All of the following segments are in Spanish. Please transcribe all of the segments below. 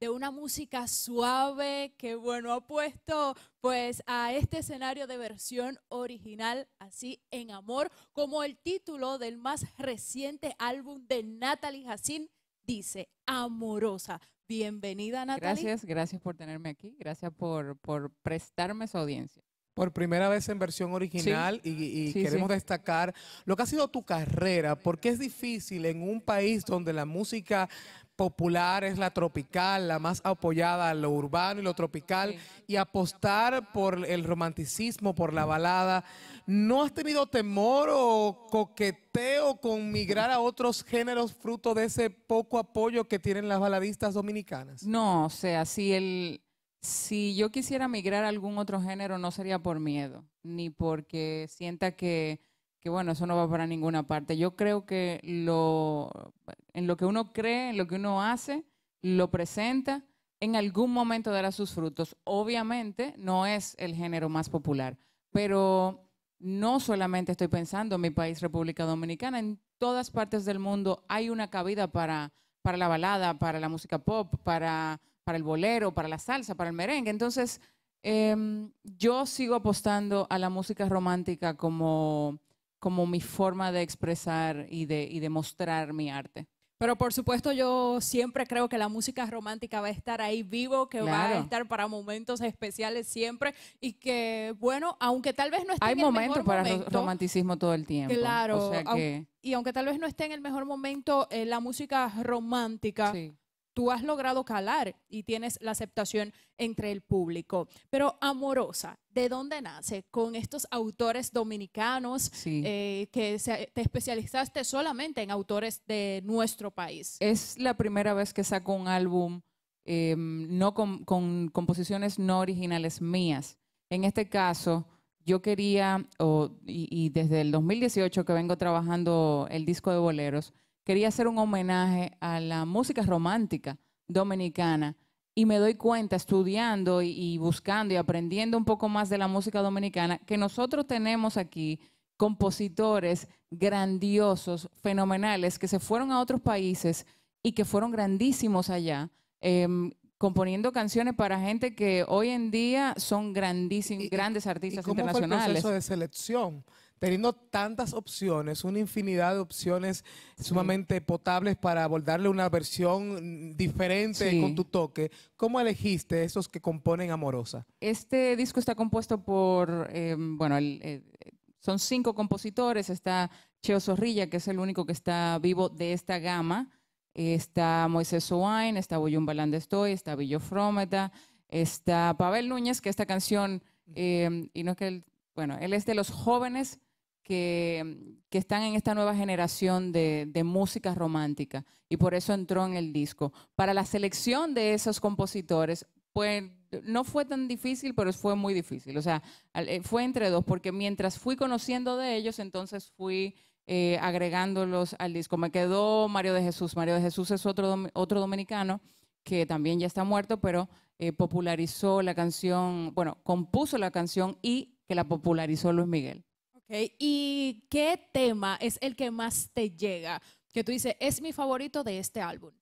de una música suave que, bueno, ha puesto pues a este escenario de versión original, así en amor, como el título del más reciente álbum de Natalie Jacín dice, Amorosa. Bienvenida, Natalie. Gracias, gracias por tenerme aquí, gracias por, por prestarme su audiencia. Por primera vez en versión original y, queremos destacar lo que ha sido tu carrera, porque es difícil en un país donde la música popular es la tropical, la más apoyada, a lo urbano y lo tropical, y apostar por el romanticismo, por la balada. ¿No has tenido temor o coqueteo con migrar a otros géneros fruto de ese poco apoyo que tienen las baladistas dominicanas? No, o sea, si el... Si yo quisiera migrar a algún otro género no sería por miedo, ni porque sienta que que bueno, eso no va para ninguna parte. Yo creo que lo, en lo que uno cree, en lo que uno hace, lo presenta, en algún momento dará sus frutos. Obviamente no es el género más popular, pero no solamente estoy pensando en mi país, República Dominicana, en todas partes del mundo hay una cabida para, para la balada, para la música pop, para, para el bolero, para la salsa, para el merengue. Entonces, em, yo sigo apostando a la música romántica como como mi forma de expresar y de, y mostrar mi arte. Pero por supuesto yo siempre creo que la música romántica va a estar ahí vivo, que va a estar para momentos especiales siempre y que bueno, aunque tal vez no esté en el momentos para romanticismo todo el tiempo. Claro. y aunque tal vez no esté en el mejor momento eh, la música romántica. Sí tú has logrado calar y tienes la aceptación entre el público. Pero Amorosa, ¿de dónde nace? Con estos autores dominicanos eh, que te especializaste solamente en autores de nuestro país. Es la primera vez que saco un álbum em, no con, composiciones no originales mías. En este caso, yo quería, y desde el 2018 que vengo trabajando el disco de boleros, quería hacer un homenaje a la música romántica dominicana y me doy cuenta estudiando y, buscando y aprendiendo un poco más de la música dominicana que nosotros tenemos aquí compositores grandiosos, fenomenales, que se fueron a otros países y que fueron grandísimos allá, em, componiendo canciones para gente que hoy en día son grandísimos, grandes artistas internacionales. de selección? teniendo tantas opciones, una infinidad de opciones sumamente potables para abordarle una versión diferente con tu toque, ¿cómo elegiste esos que componen Amorosa? Este disco está compuesto por, eh, bueno, eh, son cinco compositores, está Cheo Zorrilla, que es el único que está vivo de esta gama, está Moisés Owain, está Boyum Balandestoy, está Billo Frometa, está Pavel Núñez, que esta canción, eh, y no que él, bueno, él es de los jóvenes que, están en esta nueva generación de, música romántica y por eso entró en el disco. Para la selección de esos compositores, pues no fue tan difícil, pero fue muy difícil. O sea, eh, fue entre dos, porque mientras fui conociendo de ellos, entonces fui eh, agregándolos al disco. Me quedó Mario de Jesús. Mario de Jesús es otro, otro dominicano que también ya está muerto, pero eh, popularizó la canción, bueno, compuso la canción y que la popularizó Luis Miguel. ¿Y qué tema es el que más te llega? Que tú dices, es mi favorito de este álbum.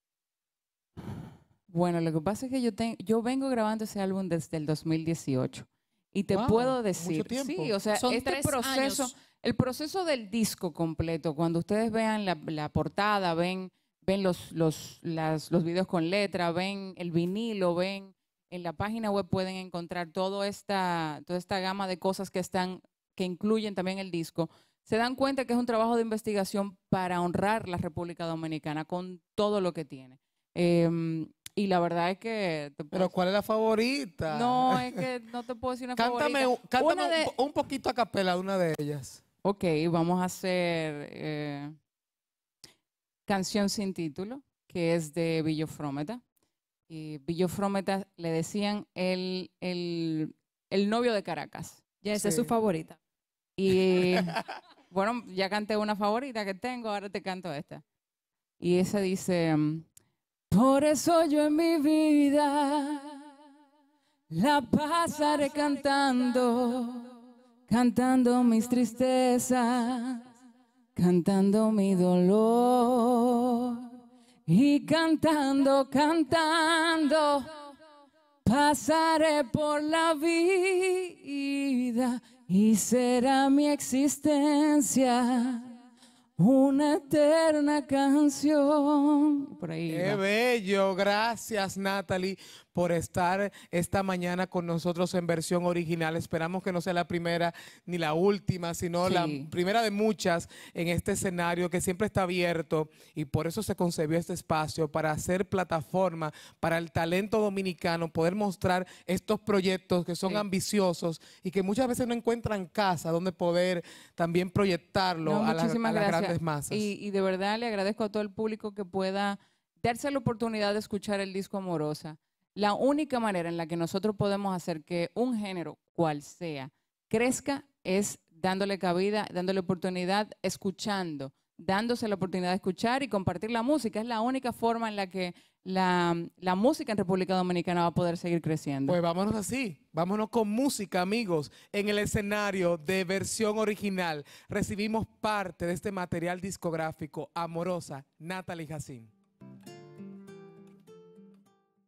Bueno, lo que pasa es que yo, yo vengo grabando ese álbum desde el 2018. Y te puedo decir, sí, o sea, este proceso, el proceso del disco completo, cuando ustedes vean la, portada, ven, ven los, los, videos con letra, ven el vinilo, ven en la página web pueden encontrar toda esta, toda esta gama de cosas que están que incluyen también el disco, se dan cuenta que es un trabajo de investigación para honrar la República Dominicana con todo lo que tiene. Em, y la verdad es que... ¿Pero cuál es la favorita? No, es que no te puedo decir una favorita. Cántame un poquito a capela una de ellas. Ok, vamos a hacer eh, Canción sin título, que es de Villofrómeta. Y Frometa le decían el, el, novio de Caracas. Ya, esa es su favorita. Y bueno, ya canté una favorita que tengo, ahora te canto esta. Y esa dice, por eso yo en mi vida la pasaré cantando, cantando mis tristezas, cantando mi dolor y cantando, cantando, pasaré por la vida y será mi existencia una eterna canción. Qué bello, gracias Natalie por estar esta mañana con nosotros en versión original. Esperamos que no sea la primera ni la última, sino la primera de muchas en este escenario que siempre está abierto y por eso se concebió este espacio, para hacer plataforma para el talento dominicano, poder mostrar estos proyectos que son ambiciosos y que muchas veces no encuentran casa donde poder también proyectarlo a, las grandes masas. Y, y de verdad le agradezco a todo el público que pueda darse la oportunidad de escuchar el disco Amorosa. La única manera en la que nosotros podemos hacer que un género, cual sea, crezca es dándole cabida, dándole oportunidad, escuchando, dándose la oportunidad de escuchar y compartir la música. Es la única forma en la que la, música en República Dominicana va a poder seguir creciendo. Pues vámonos así, vámonos con música, amigos. En el escenario de versión original recibimos parte de este material discográfico, Amorosa, Natalie Jacín.